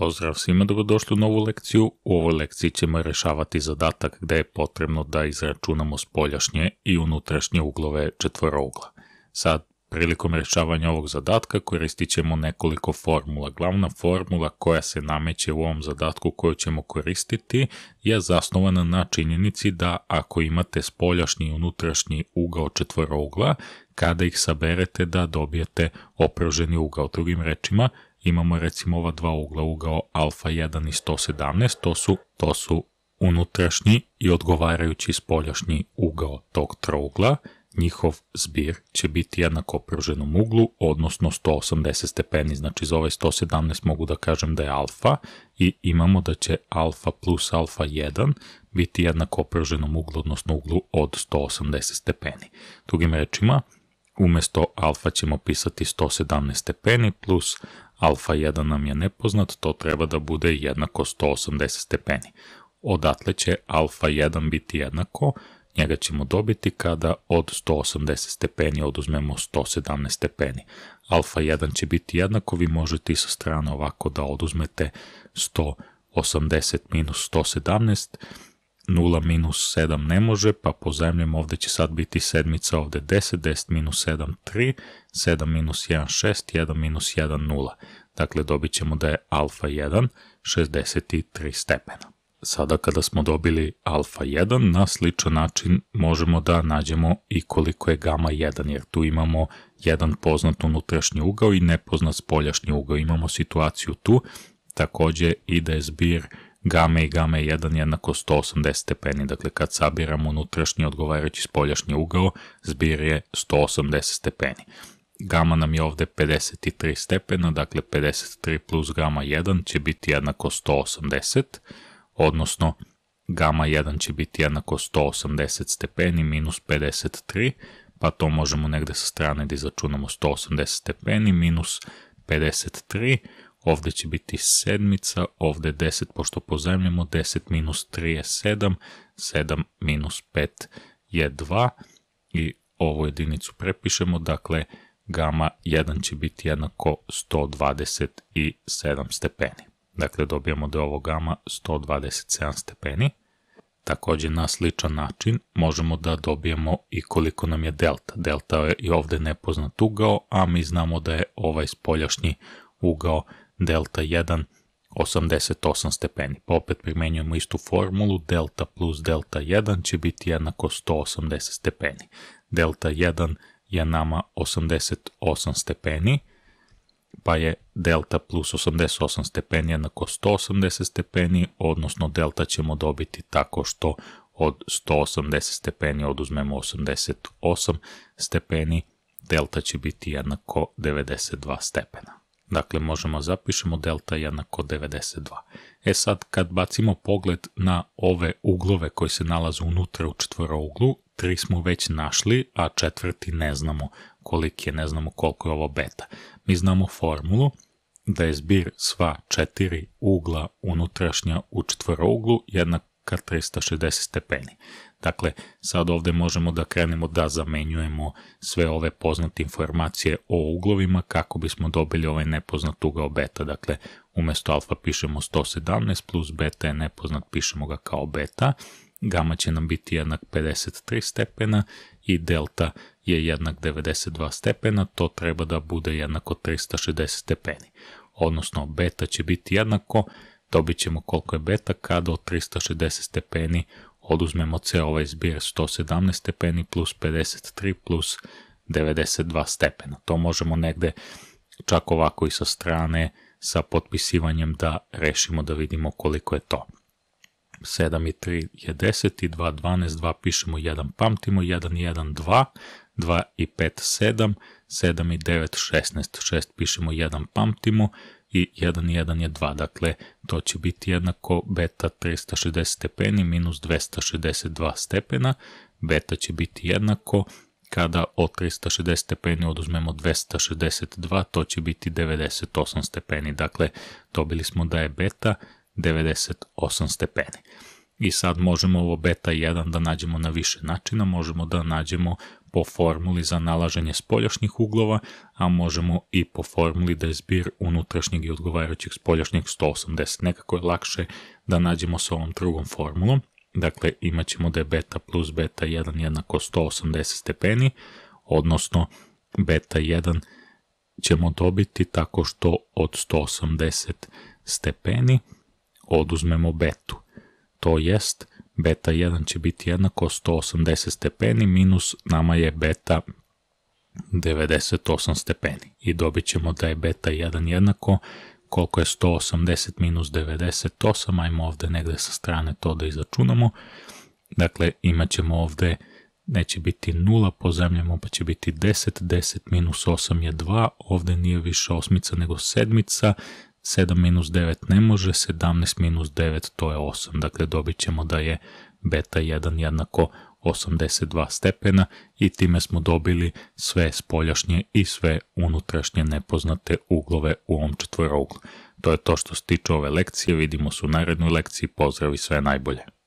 Pozdrav svima, dobrodošli u novu lekciju. U ovoj lekciji ćemo rešavati zadatak gde je potrebno da izračunamo spoljašnje i unutrašnje uglove četvorougla. Sad, prilikom rešavanja ovog zadatka koristit ćemo nekoliko formula. Glavna formula koja se nameće u ovom zadatku koju ćemo koristiti je zasnovana na činjenici da ako imate spoljašnji i unutrašnji ugao četvorougla, kada ih saberete da dobijete opruženi ugao. Drugim rečima, imamo recimo ova dva ugla, ugao alfa 1 i 117, to su, to su unutrašnji i odgovarajući spoljašnji ugao tog trougla, njihov zbir će biti jednak opruženom uglu, odnosno 180 stepeni, znači za ovaj 117 mogu da kažem da je alfa i imamo da će alfa plus alfa 1 biti jednak opruženom uglu, odnosno uglu od 180 stepeni. Drugim rečima, umesto alfa ćemo pisati 117 stepeni plus alfa 1 nam je nepoznat, to treba da bude jednako 180 stepeni. Odatle će alfa 1 biti jednako, njega ćemo dobiti kada od 180 stepeni oduzmemo 117 stepeni. Alfa 1 će biti jednako, vi možete i sa strane ovako da oduzmete 180 minus 117, 0 minus 7 ne može, pa pozajemljujem ovde će sad biti sedmica, ovde 10, 10 minus 7, 3, 7 minus 1, 6, 1 minus 1, 0. Dakle, dobit ćemo da je alfa 1 63 stepena. Sada kada smo dobili alfa 1, na sličan način možemo da nađemo i koliko je gama 1, jer tu imamo jedan poznat unutrašnji ugao i nepoznat spoljašnji ugao. Imamo situaciju tu, takođe i da je zbir 1, gama i game 1 jednako 180 stepeni, dakle kad sabiramo unutrašnji odgovarajući spoljašnji ugao, zbir je 180 stepeni. Gama nam je ovde 53 stepena, dakle 53 plus gama 1 će biti jednako 180, odnosno gama 1 će biti jednako 180 stepeni minus 53, pa to možemo negde sa strane da izračunamo 180 stepeni minus 53, ovde će biti sedmica, ovde 10, pošto pozajemljamo 10 minus 3 je 7, 7 minus 5 je 2 i ovu jedinicu prepišemo, dakle gama 1 će biti jednako 127 stepeni. Dakle, dobijamo da je ovo gama 127 stepeni. Takođe, na sličan način možemo da dobijemo i koliko nam je delta. Delta je i ovde nepoznat ugao, a mi znamo da je ovaj spoljašnji ugao delta 1 88 stepeni. Pa opet primenjujemo istu formulu, delta plus delta 1 će biti jednako 180 stepeni. Delta 1 je nama 88 stepeni, pa je delta plus 88 stepeni jednako 180 stepeni, odnosno delta ćemo dobiti tako što od 180 stepeni oduzmemo 88 stepeni, delta će biti jednako 92 stepena. Dakle, možemo da zapišemo delta jednako 92. E sad, kad bacimo pogled na ove uglove koji se nalaze unutra u četvorouglu, tri smo već našli, a četvrti ne znamo koliki je, ne znamo koliko je ovo beta. Mi znamo formulu da je zbir sva četiri ugla unutrašnja u četvorouglu jednaka 360 stepeni. Dakle, sad ovde možemo da krenemo da zamenjujemo sve ove poznate informacije o uglovima kako bismo dobili ovaj nepoznat ugao beta. Dakle, umesto alfa pišemo 117 plus beta je nepoznat, pišemo ga kao beta. Gama će nam biti jednak 53 stepena i delta je jednak 92 stepena, to treba da bude jednako 360 stepeni. Odnosno, beta će biti jednako, dobit ćemo koliko je beta k od 360 stepeni oduzmemo ceo ovaj zbir 117 stepeni plus 53 plus 92 stepena. To možemo negde čak ovako i sa strane sa potpisivanjem da rešimo da vidimo koliko je to. 7 i 3 je 10 i 2, 12, 2 pišemo 1, pamtimo 1, 1, 2, 2 i 5, 7, 7 i 9, 16, 6 pišemo 1, pamtimo, i 1 1 je 2, dakle to će biti jednako beta 360 stepeni minus 262 stepena, beta će biti jednako kada od 360 stepeni oduzmemo 262, to će biti 98 stepeni, dakle dobili smo da je beta 98 stepeni. I sad možemo ovo beta 1 da nađemo na više načina, možemo da nađemo po formuli za nalaženje spoljašnjih uglova, a možemo i po formuli da je zbir unutrašnjeg i odgovarajućeg spoljašnjeg 180. Nekako je lakše da nađemo sa ovom drugom formulom. Dakle, imat ćemo da je beta plus beta 1 jednako 180 stepeni, odnosno beta 1 ćemo dobiti tako što od 180 stepeni oduzmemo betu. To jest beta 1 će biti jednako 180 stepeni minus nama je beta 98 stepeni. I dobit ćemo da je beta 1 jednako koliko je 180 minus 98, ajmo ovde negde sa strane to da izračunamo. Dakle, imat ćemo ovde, neće biti 0 po zemljama, pa će biti 10, 10 minus 8 je 2, ovde nije više osmica nego sedmica, 7 minus 9 ne može, 17 minus 9 to je 8, dakle dobit ćemo da je beta 1 jednako 82 stepena i time smo dobili sve spoljašnje i sve unutrašnje nepoznate uglove u ovom četvorouglu. To je to što se tiče ove lekcije, vidimo se u narednoj lekciji, pozdrav i sve najbolje!